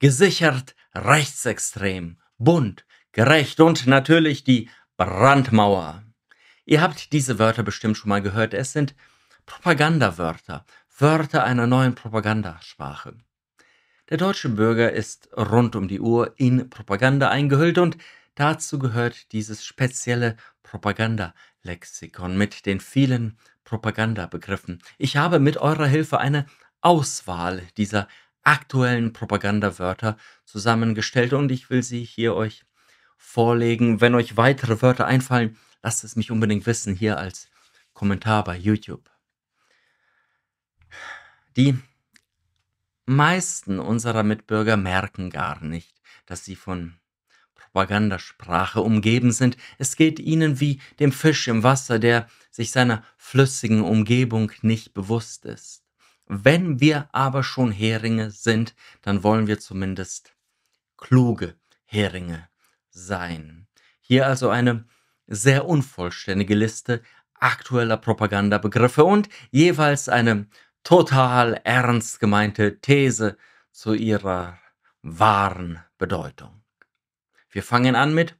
gesichert, rechtsextrem, bunt, gerecht und natürlich die Brandmauer. Ihr habt diese Wörter bestimmt schon mal gehört. Es sind Propagandawörter, Wörter einer neuen Propagandasprache. Der deutsche Bürger ist rund um die Uhr in Propaganda eingehüllt und dazu gehört dieses spezielle Propagandalexikon mit den vielen Propagandabegriffen. Ich habe mit eurer Hilfe eine Auswahl dieser aktuellen Propagandawörter zusammengestellt und ich will sie hier euch vorlegen. Wenn euch weitere Wörter einfallen, lasst es mich unbedingt wissen hier als Kommentar bei YouTube. Die meisten unserer Mitbürger merken gar nicht, dass sie von Propagandasprache umgeben sind. Es geht ihnen wie dem Fisch im Wasser, der sich seiner flüssigen Umgebung nicht bewusst ist. Wenn wir aber schon Heringe sind, dann wollen wir zumindest kluge Heringe sein. Hier also eine sehr unvollständige Liste aktueller Propagandabegriffe und jeweils eine total ernst gemeinte These zu ihrer wahren Bedeutung. Wir fangen an mit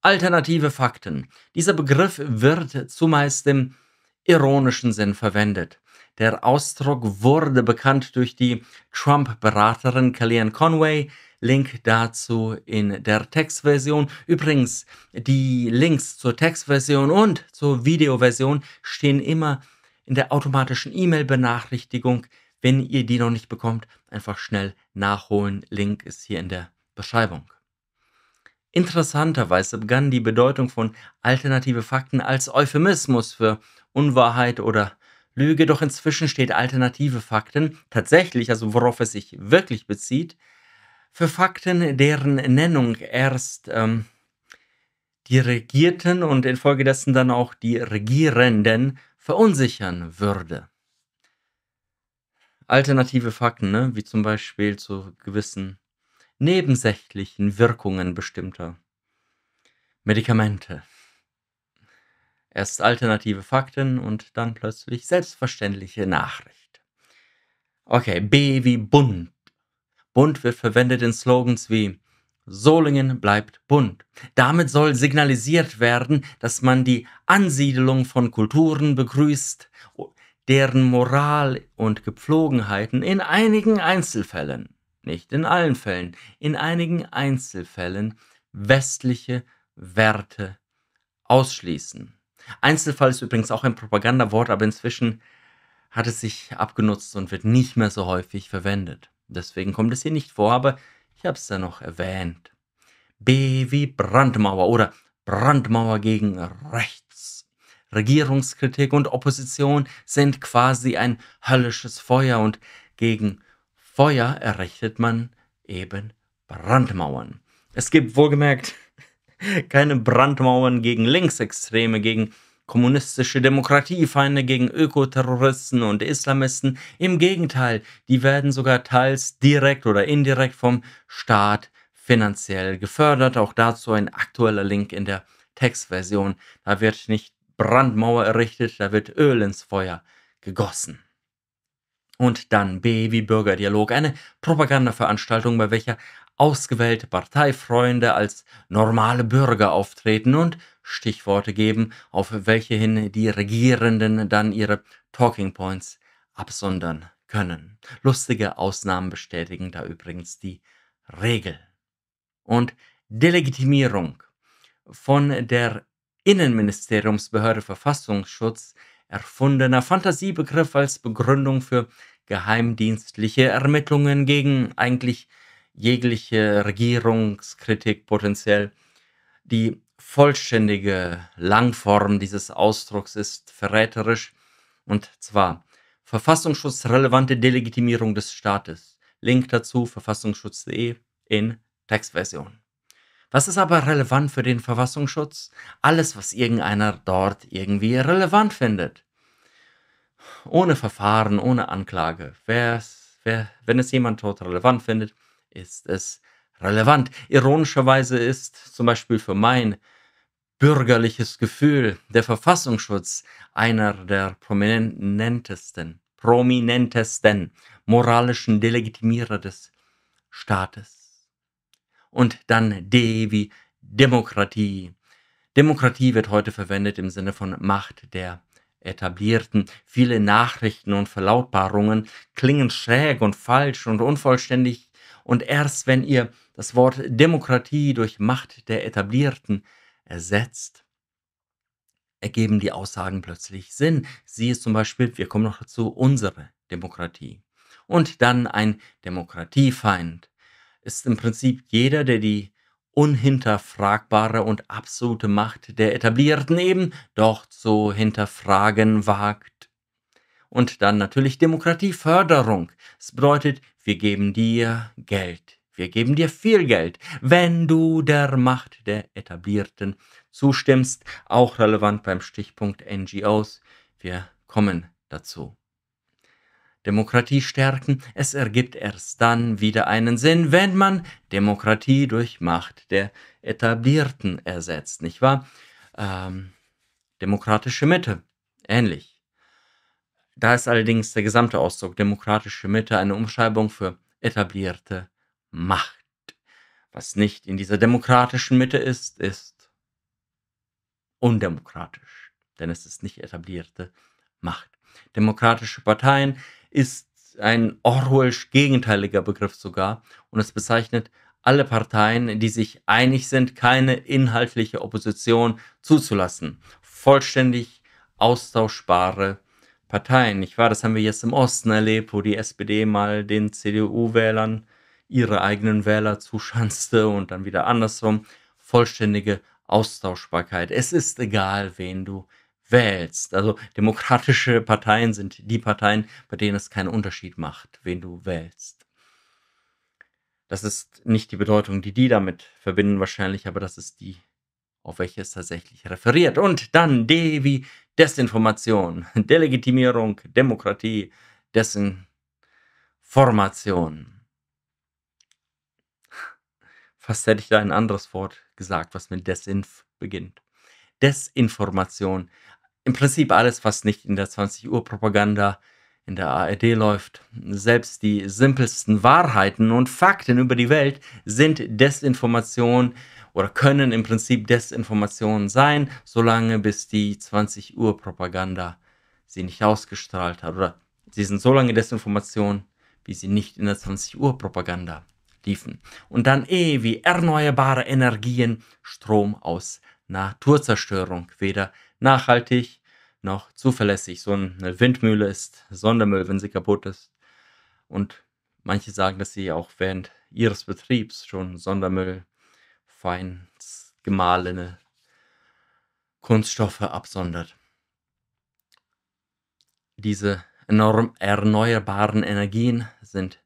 alternative Fakten. Dieser Begriff wird zumeist im ironischen Sinn verwendet. Der Ausdruck wurde bekannt durch die Trump-Beraterin Kellyanne Conway. Link dazu in der Textversion. Übrigens, die Links zur Textversion und zur Videoversion stehen immer in der automatischen E-Mail-Benachrichtigung. Wenn ihr die noch nicht bekommt, einfach schnell nachholen. Link ist hier in der Beschreibung. Interessanterweise begann die Bedeutung von alternative Fakten als Euphemismus für Unwahrheit oder Lüge, doch inzwischen steht alternative Fakten tatsächlich, also worauf es sich wirklich bezieht, für Fakten, deren Nennung erst ähm, die Regierten und infolgedessen dann auch die Regierenden verunsichern würde. Alternative Fakten, ne? wie zum Beispiel zu gewissen nebensächlichen Wirkungen bestimmter Medikamente. Erst alternative Fakten und dann plötzlich selbstverständliche Nachricht. Okay, B wie bunt. Bunt wird verwendet in Slogans wie Solingen bleibt bunt. Damit soll signalisiert werden, dass man die Ansiedelung von Kulturen begrüßt, deren Moral und Gepflogenheiten in einigen Einzelfällen, nicht in allen Fällen, in einigen Einzelfällen westliche Werte ausschließen. Einzelfall ist übrigens auch ein Propagandawort, aber inzwischen hat es sich abgenutzt und wird nicht mehr so häufig verwendet. Deswegen kommt es hier nicht vor, aber ich habe es ja noch erwähnt. B wie Brandmauer oder Brandmauer gegen rechts. Regierungskritik und Opposition sind quasi ein höllisches Feuer und gegen Feuer errichtet man eben Brandmauern. Es gibt wohlgemerkt keine Brandmauern gegen Linksextreme, gegen kommunistische Demokratiefeinde, gegen Ökoterroristen und Islamisten. Im Gegenteil, die werden sogar teils direkt oder indirekt vom Staat finanziell gefördert. Auch dazu ein aktueller Link in der Textversion. Da wird nicht Brandmauer errichtet, da wird Öl ins Feuer gegossen und dann B wie Bürgerdialog, eine Propagandaveranstaltung, bei welcher ausgewählte Parteifreunde als normale Bürger auftreten und Stichworte geben, auf welche hin die Regierenden dann ihre Talking Points absondern können. Lustige Ausnahmen bestätigen da übrigens die Regel. Und Delegitimierung. Von der Innenministeriumsbehörde Verfassungsschutz erfundener Fantasiebegriff als Begründung für geheimdienstliche Ermittlungen gegen eigentlich jegliche Regierungskritik potenziell. Die vollständige Langform dieses Ausdrucks ist verräterisch und zwar verfassungsschutzrelevante Delegitimierung des Staates. Link dazu verfassungsschutz.de in Textversion. Was ist aber relevant für den Verfassungsschutz? Alles, was irgendeiner dort irgendwie relevant findet. Ohne Verfahren, ohne Anklage. Wer's, wer, wenn es jemand dort relevant findet, ist es relevant. Ironischerweise ist zum Beispiel für mein bürgerliches Gefühl der Verfassungsschutz einer der prominentesten, prominentesten moralischen Delegitimierer des Staates und dann D wie Demokratie. Demokratie wird heute verwendet im Sinne von Macht der etablierten. Viele Nachrichten und Verlautbarungen klingen schräg und falsch und unvollständig und erst wenn ihr das Wort Demokratie durch Macht der etablierten ersetzt, ergeben die Aussagen plötzlich Sinn. Sie ist zum Beispiel, wir kommen noch dazu, unsere Demokratie. Und dann ein Demokratiefeind ist im Prinzip jeder, der die unhinterfragbare und absolute Macht der Etablierten eben doch zu hinterfragen wagt. Und dann natürlich Demokratieförderung. Es bedeutet, wir geben dir Geld. Wir geben dir viel Geld, wenn du der Macht der Etablierten zustimmst. Auch relevant beim Stichpunkt NGOs. Wir kommen dazu. Demokratie stärken. Es ergibt erst dann wieder einen Sinn, wenn man Demokratie durch Macht der Etablierten ersetzt, nicht wahr? Ähm, demokratische Mitte, ähnlich. Da ist allerdings der gesamte Ausdruck demokratische Mitte eine Umschreibung für etablierte Macht. Was nicht in dieser demokratischen Mitte ist, ist undemokratisch, denn es ist nicht etablierte Macht. Demokratische Parteien ist ein Orwellsch gegenteiliger Begriff sogar und es bezeichnet alle Parteien, die sich einig sind, keine inhaltliche Opposition zuzulassen. Vollständig austauschbare Parteien, nicht wahr? Das haben wir jetzt im Osten erlebt, wo die SPD mal den CDU-Wählern ihre eigenen Wähler zuschanzte und dann wieder andersrum. Vollständige Austauschbarkeit. Es ist egal, wen du wählst. Also demokratische Parteien sind die Parteien, bei denen es keinen Unterschied macht, wen du wählst. Das ist nicht die Bedeutung, die die damit verbinden wahrscheinlich, aber das ist die, auf welche es tatsächlich referiert. Und dann D wie Desinformation, Delegitimierung, Demokratie, Desinformation. Fast hätte ich da ein anderes Wort gesagt, was mit Desinf beginnt. Desinformation, im Prinzip alles, was nicht in der 20 Uhr Propaganda in der ARD läuft. Selbst die simpelsten Wahrheiten und Fakten über die Welt sind Desinformation oder können im Prinzip Desinformationen sein, solange bis die 20 Uhr Propaganda sie nicht ausgestrahlt hat. Oder sie sind so lange Desinformation, wie sie nicht in der 20 Uhr Propaganda liefen. Und dann eh wie erneuerbare Energien, Strom aus Naturzerstörung, weder nachhaltig noch zuverlässig. So eine Windmühle ist Sondermüll, wenn sie kaputt ist. Und manche sagen, dass sie auch während ihres Betriebs schon Sondermüll, fein gemahlene Kunststoffe absondert. Diese enorm erneuerbaren Energien sind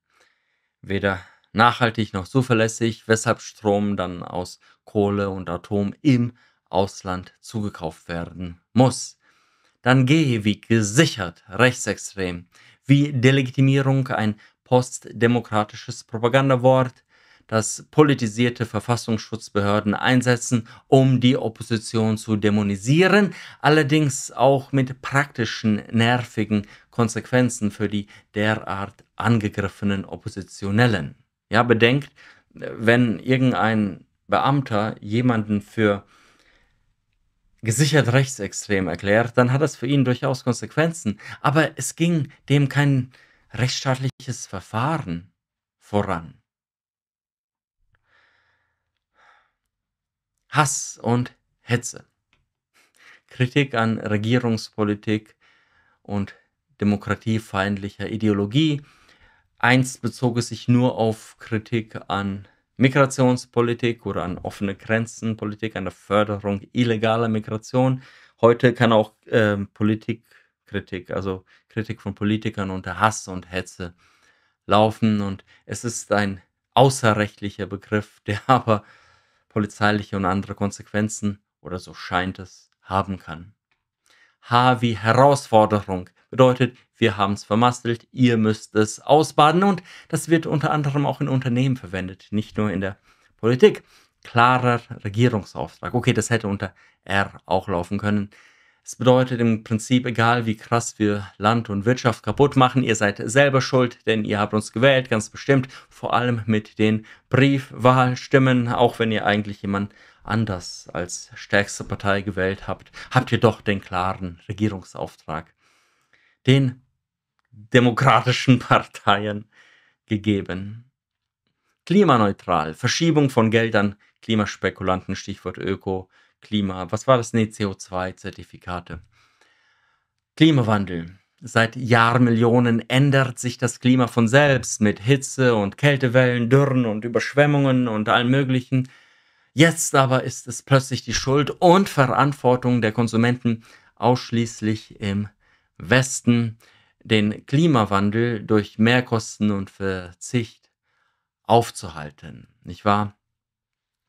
weder nachhaltig noch zuverlässig, weshalb Strom dann aus Kohle und Atom im Ausland zugekauft werden muss dann gehe wie gesichert rechtsextrem, wie Delegitimierung ein postdemokratisches Propagandawort, das politisierte Verfassungsschutzbehörden einsetzen, um die Opposition zu dämonisieren, allerdings auch mit praktischen, nervigen Konsequenzen für die derart angegriffenen Oppositionellen. Ja, bedenkt, wenn irgendein Beamter jemanden für gesichert rechtsextrem erklärt, dann hat das für ihn durchaus Konsequenzen. Aber es ging dem kein rechtsstaatliches Verfahren voran. Hass und Hetze. Kritik an Regierungspolitik und demokratiefeindlicher Ideologie. Einst bezog es sich nur auf Kritik an Migrationspolitik oder an offene Grenzenpolitik, an der Förderung illegaler Migration. Heute kann auch äh, Politikkritik, also Kritik von Politikern unter Hass und Hetze laufen. Und es ist ein außerrechtlicher Begriff, der aber polizeiliche und andere Konsequenzen oder so scheint es haben kann. H wie Herausforderung bedeutet, wir haben es vermastelt, ihr müsst es ausbaden und das wird unter anderem auch in Unternehmen verwendet, nicht nur in der Politik. Klarer Regierungsauftrag. Okay, das hätte unter R auch laufen können. Es bedeutet im Prinzip, egal wie krass wir Land und Wirtschaft kaputt machen, ihr seid selber schuld, denn ihr habt uns gewählt, ganz bestimmt, vor allem mit den Briefwahlstimmen, auch wenn ihr eigentlich jemand anders als stärkste Partei gewählt habt, habt ihr doch den klaren Regierungsauftrag. Den demokratischen Parteien gegeben. Klimaneutral, Verschiebung von Geld an Klimaspekulanten, Stichwort Öko, Klima, was war das? Nee, CO2-Zertifikate. Klimawandel. Seit Jahrmillionen ändert sich das Klima von selbst mit Hitze und Kältewellen, Dürren und Überschwemmungen und allem Möglichen. Jetzt aber ist es plötzlich die Schuld und Verantwortung der Konsumenten ausschließlich im Westen den Klimawandel durch Mehrkosten und Verzicht aufzuhalten. Nicht wahr?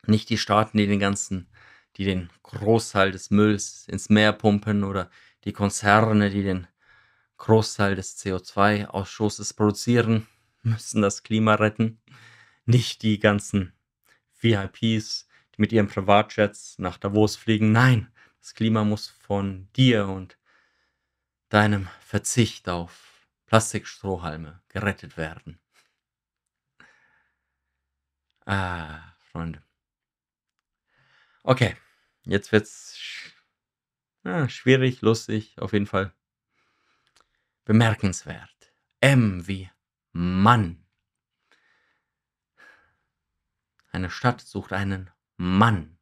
Nicht die Staaten, die den ganzen, die den Großteil des Mülls ins Meer pumpen oder die Konzerne, die den Großteil des CO2-Ausstoßes produzieren, müssen das Klima retten. Nicht die ganzen VIPs, die mit ihren Privatjets nach Davos fliegen. Nein, das Klima muss von dir und deinem Verzicht auf Plastikstrohhalme gerettet werden. Ah, Freunde. Okay, jetzt wird's sch ja, schwierig, lustig, auf jeden Fall bemerkenswert. M wie Mann. Eine Stadt sucht einen Mann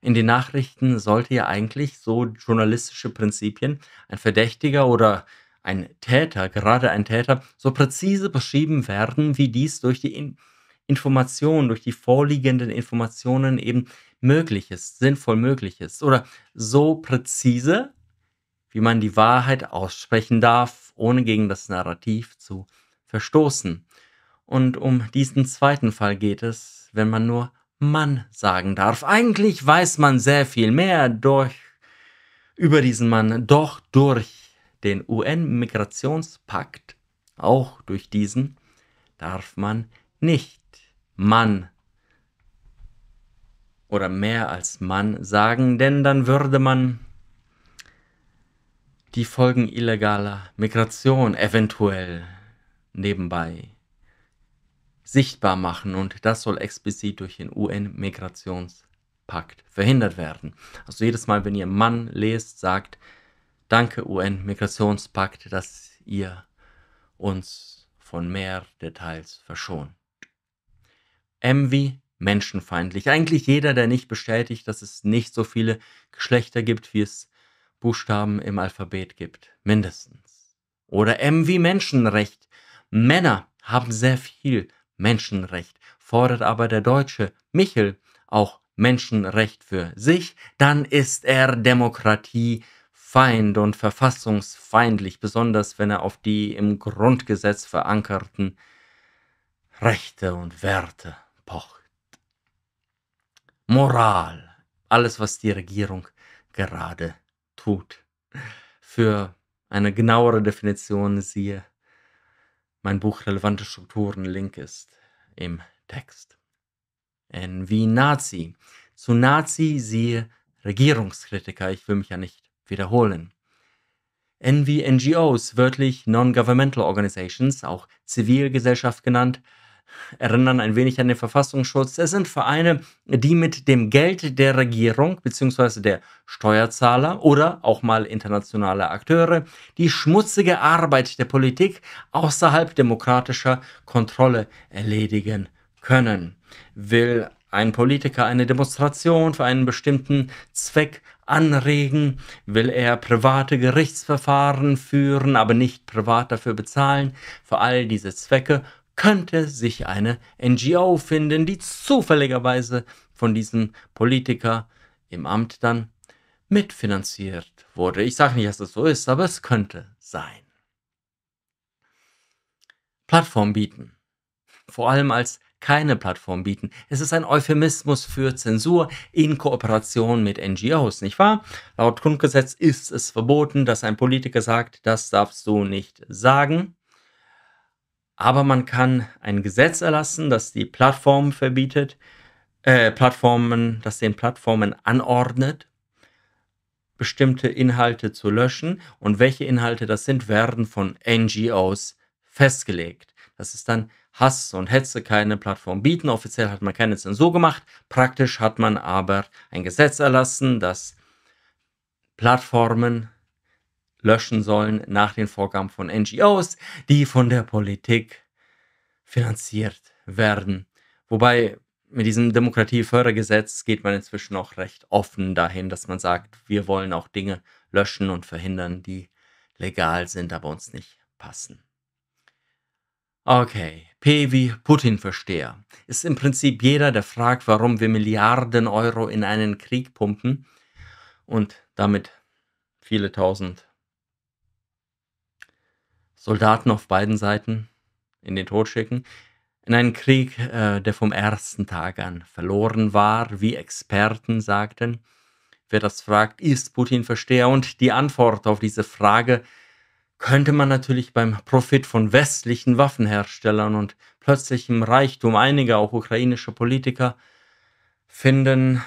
in den Nachrichten sollte ja eigentlich so journalistische Prinzipien ein Verdächtiger oder ein Täter, gerade ein Täter, so präzise beschrieben werden, wie dies durch die in Informationen, durch die vorliegenden Informationen eben möglich ist, sinnvoll möglich ist. Oder so präzise, wie man die Wahrheit aussprechen darf, ohne gegen das Narrativ zu verstoßen. Und um diesen zweiten Fall geht es, wenn man nur Mann sagen darf. Eigentlich weiß man sehr viel mehr durch, über diesen Mann, doch durch den UN-Migrationspakt, auch durch diesen, darf man nicht Mann oder mehr als Mann sagen, denn dann würde man die Folgen illegaler Migration eventuell nebenbei sichtbar machen und das soll explizit durch den UN-Migrationspakt verhindert werden. Also jedes Mal, wenn ihr Mann lest, sagt, danke UN-Migrationspakt, dass ihr uns von mehr Details verschont. Envy menschenfeindlich. Eigentlich jeder, der nicht bestätigt, dass es nicht so viele Geschlechter gibt, wie es Buchstaben im Alphabet gibt. Mindestens. Oder M wie Menschenrecht. Männer haben sehr viel Menschenrecht. Fordert aber der Deutsche Michel auch Menschenrecht für sich, dann ist er Demokratiefeind und verfassungsfeindlich, besonders wenn er auf die im Grundgesetz verankerten Rechte und Werte pocht. Moral, alles was die Regierung gerade tut. Für eine genauere Definition siehe mein Buch Relevante Strukturen Link ist im Text. In wie Nazi. Zu Nazi siehe Regierungskritiker, ich will mich ja nicht wiederholen. N wie NGOs, wörtlich Non-Governmental Organizations, auch Zivilgesellschaft genannt, erinnern ein wenig an den Verfassungsschutz. Es sind Vereine, die mit dem Geld der Regierung bzw. der Steuerzahler oder auch mal internationale Akteure die schmutzige Arbeit der Politik außerhalb demokratischer Kontrolle erledigen können. Will ein Politiker eine Demonstration für einen bestimmten Zweck anregen? Will er private Gerichtsverfahren führen, aber nicht privat dafür bezahlen? Für all diese Zwecke könnte sich eine NGO finden, die zufälligerweise von diesem Politiker im Amt dann mitfinanziert wurde. Ich sage nicht, dass das so ist, aber es könnte sein. Plattform bieten. Vor allem als keine Plattform bieten. Es ist ein Euphemismus für Zensur in Kooperation mit NGOs, nicht wahr? Laut Grundgesetz ist es verboten, dass ein Politiker sagt, das darfst du nicht sagen. Aber man kann ein Gesetz erlassen, das die Plattformen verbietet, äh, Plattformen, das den Plattformen anordnet, bestimmte Inhalte zu löschen. Und welche Inhalte das sind, werden von NGOs festgelegt. Das ist dann Hass und Hetze keine Plattform bieten. Offiziell hat man keine Zensur gemacht. Praktisch hat man aber ein Gesetz erlassen, das Plattformen löschen sollen nach den Vorgaben von NGOs, die von der Politik finanziert werden. Wobei mit diesem Demokratiefördergesetz geht man inzwischen auch recht offen dahin, dass man sagt, wir wollen auch Dinge löschen und verhindern, die legal sind, aber uns nicht passen. Okay, P wie Putin-Versteher. Ist im Prinzip jeder, der fragt, warum wir Milliarden Euro in einen Krieg pumpen und damit viele tausend Soldaten auf beiden Seiten in den Tod schicken. In einen Krieg, äh, der vom ersten Tag an verloren war, wie Experten sagten. Wer das fragt, ist Putin Versteher? Und die Antwort auf diese Frage könnte man natürlich beim Profit von westlichen Waffenherstellern und plötzlichem Reichtum einiger auch ukrainischer Politiker finden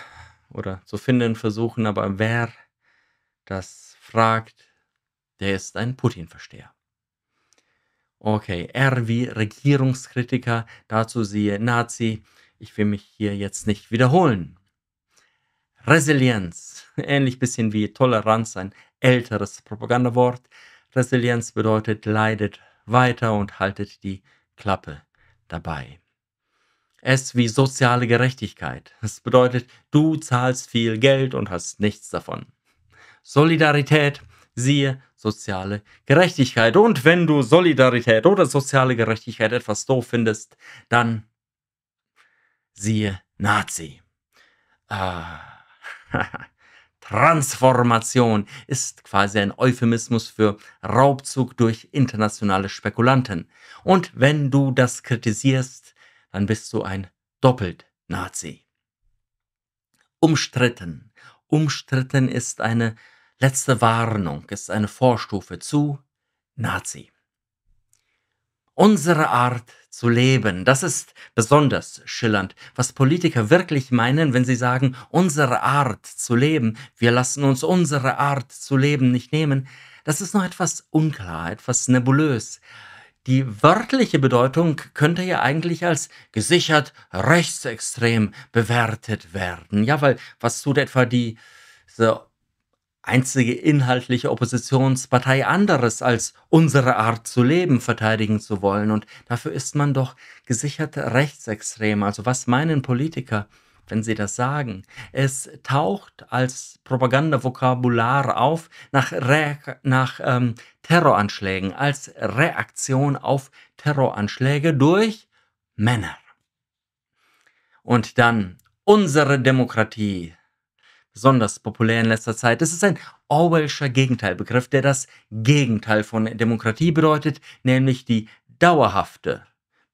oder zu finden versuchen. Aber wer das fragt, der ist ein Putin-Versteher. Okay, R wie Regierungskritiker, dazu siehe Nazi. Ich will mich hier jetzt nicht wiederholen. Resilienz, ähnlich bisschen wie Toleranz, ein älteres Propagandawort. Resilienz bedeutet, leidet weiter und haltet die Klappe dabei. S wie soziale Gerechtigkeit. Es bedeutet, du zahlst viel Geld und hast nichts davon. Solidarität, siehe soziale Gerechtigkeit. Und wenn du Solidarität oder soziale Gerechtigkeit etwas doof findest, dann siehe Nazi. Ah. Transformation ist quasi ein Euphemismus für Raubzug durch internationale Spekulanten. Und wenn du das kritisierst, dann bist du ein doppelt Nazi. Umstritten. Umstritten ist eine Letzte Warnung ist eine Vorstufe zu Nazi. Unsere Art zu leben, das ist besonders schillernd, was Politiker wirklich meinen, wenn sie sagen, unsere Art zu leben, wir lassen uns unsere Art zu leben nicht nehmen, das ist noch etwas unklar, etwas nebulös. Die wörtliche Bedeutung könnte ja eigentlich als gesichert rechtsextrem bewertet werden. Ja, weil was tut etwa die, diese einzige inhaltliche Oppositionspartei anderes als unsere Art zu leben verteidigen zu wollen. Und dafür ist man doch gesichert rechtsextrem. Also was meinen Politiker, wenn sie das sagen? Es taucht als Propagandavokabular auf nach, Re nach ähm, Terroranschlägen, als Reaktion auf Terroranschläge durch Männer. Und dann unsere Demokratie besonders populär in letzter Zeit. Es ist ein Orwellscher Gegenteilbegriff, der das Gegenteil von Demokratie bedeutet, nämlich die dauerhafte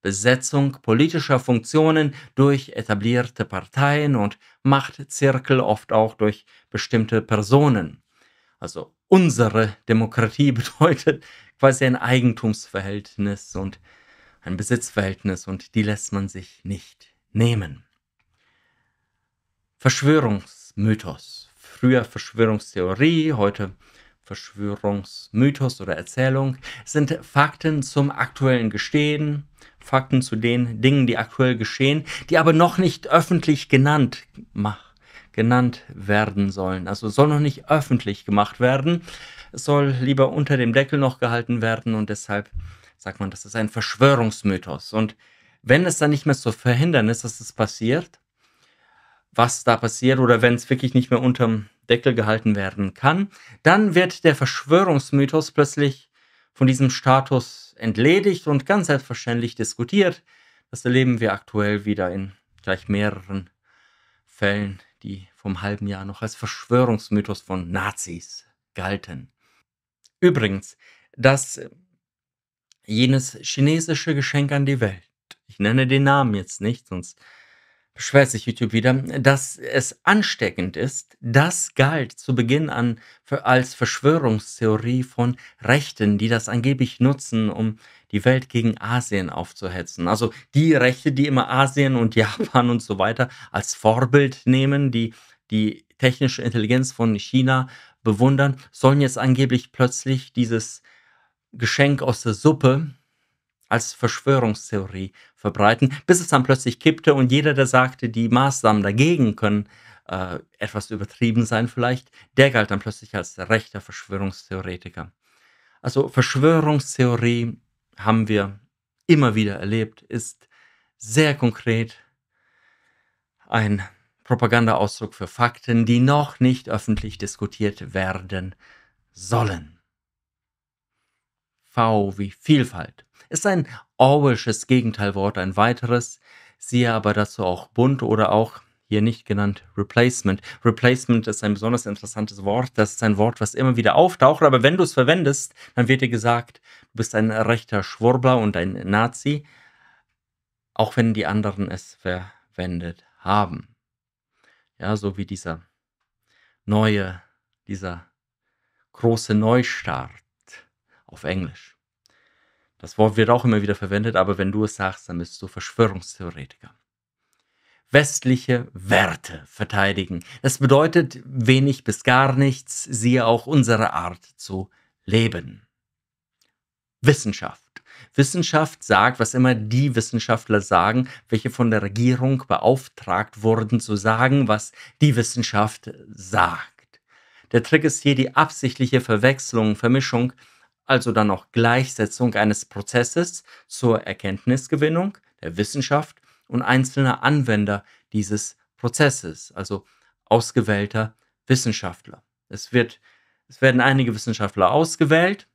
Besetzung politischer Funktionen durch etablierte Parteien und Machtzirkel, oft auch durch bestimmte Personen. Also unsere Demokratie bedeutet quasi ein Eigentumsverhältnis und ein Besitzverhältnis und die lässt man sich nicht nehmen. Verschwörungs Mythos. Früher Verschwörungstheorie, heute Verschwörungsmythos oder Erzählung Es sind Fakten zum aktuellen Gestehen, Fakten zu den Dingen, die aktuell geschehen, die aber noch nicht öffentlich genannt genannt werden sollen. Also soll noch nicht öffentlich gemacht werden. Es soll lieber unter dem Deckel noch gehalten werden und deshalb sagt man, das ist ein Verschwörungsmythos. Und wenn es dann nicht mehr zu verhindern ist, dass es passiert, was da passiert oder wenn es wirklich nicht mehr unterm Deckel gehalten werden kann, dann wird der Verschwörungsmythos plötzlich von diesem Status entledigt und ganz selbstverständlich diskutiert. Das erleben wir aktuell wieder in gleich mehreren Fällen, die vom halben Jahr noch als Verschwörungsmythos von Nazis galten. Übrigens, dass jenes chinesische Geschenk an die Welt, ich nenne den Namen jetzt nicht, sonst beschwert sich YouTube wieder, dass es ansteckend ist. Das galt zu Beginn an als Verschwörungstheorie von Rechten, die das angeblich nutzen, um die Welt gegen Asien aufzuhetzen. Also die Rechte, die immer Asien und Japan und so weiter als Vorbild nehmen, die die technische Intelligenz von China bewundern, sollen jetzt angeblich plötzlich dieses Geschenk aus der Suppe als Verschwörungstheorie verbreiten, bis es dann plötzlich kippte und jeder, der sagte, die Maßnahmen dagegen können äh, etwas übertrieben sein vielleicht, der galt dann plötzlich als rechter Verschwörungstheoretiker. Also Verschwörungstheorie haben wir immer wieder erlebt, ist sehr konkret ein Propagandaausdruck für Fakten, die noch nicht öffentlich diskutiert werden sollen. V wie Vielfalt. Ist ein Orwellsches Gegenteilwort ein weiteres, siehe aber dazu auch bunt oder auch hier nicht genannt Replacement. Replacement ist ein besonders interessantes Wort. Das ist ein Wort, was immer wieder auftaucht, aber wenn du es verwendest, dann wird dir gesagt, du bist ein rechter Schwurbler und ein Nazi, auch wenn die anderen es verwendet haben. Ja, so wie dieser neue, dieser große Neustart auf Englisch. Das Wort wird auch immer wieder verwendet, aber wenn du es sagst, dann bist du Verschwörungstheoretiker. Westliche Werte verteidigen. Das bedeutet wenig bis gar nichts, siehe auch unsere Art zu leben. Wissenschaft. Wissenschaft sagt, was immer die Wissenschaftler sagen, welche von der Regierung beauftragt wurden zu sagen, was die Wissenschaft sagt. Der Trick ist hier die absichtliche Verwechslung, Vermischung also dann auch Gleichsetzung eines Prozesses zur Erkenntnisgewinnung der Wissenschaft und einzelner Anwender dieses Prozesses, also ausgewählter Wissenschaftler. Es, wird, es werden einige Wissenschaftler ausgewählt,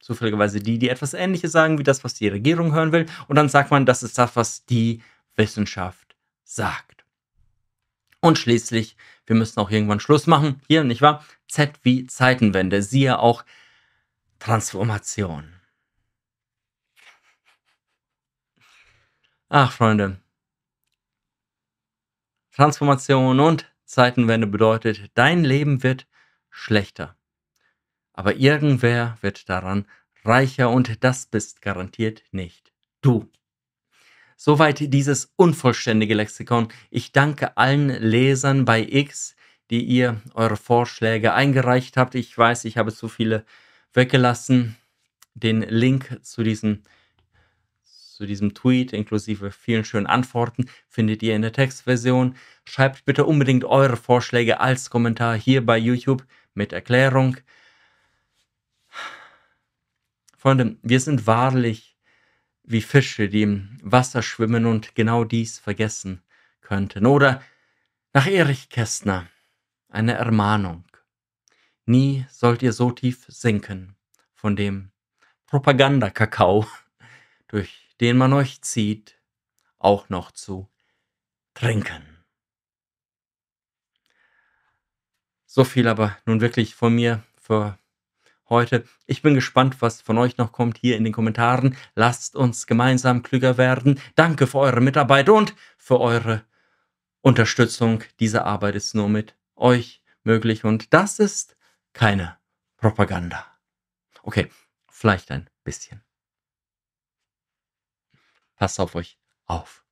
zufälligerweise die, die etwas Ähnliches sagen wie das, was die Regierung hören will, und dann sagt man, das ist das, was die Wissenschaft sagt. Und schließlich, wir müssen auch irgendwann Schluss machen, hier, nicht wahr? Z wie Zeitenwende, siehe auch Transformation. Ach, Freunde. Transformation und Zeitenwende bedeutet, dein Leben wird schlechter. Aber irgendwer wird daran reicher und das bist garantiert nicht du. Soweit dieses unvollständige Lexikon. Ich danke allen Lesern bei X, die ihr eure Vorschläge eingereicht habt. Ich weiß, ich habe zu viele weggelassen. Den Link zu diesem, zu diesem Tweet inklusive vielen schönen Antworten findet ihr in der Textversion. Schreibt bitte unbedingt eure Vorschläge als Kommentar hier bei YouTube mit Erklärung. Freunde, wir sind wahrlich wie Fische, die im Wasser schwimmen und genau dies vergessen könnten. Oder nach Erich Kästner eine Ermahnung. Nie sollt ihr so tief sinken von dem Propagandakakao, durch den man euch zieht, auch noch zu trinken. So viel aber nun wirklich von mir für heute. Ich bin gespannt, was von euch noch kommt hier in den Kommentaren. Lasst uns gemeinsam klüger werden. Danke für eure Mitarbeit und für eure Unterstützung. Diese Arbeit ist nur mit euch möglich und das ist keine Propaganda. Okay, vielleicht ein bisschen. Passt auf euch auf.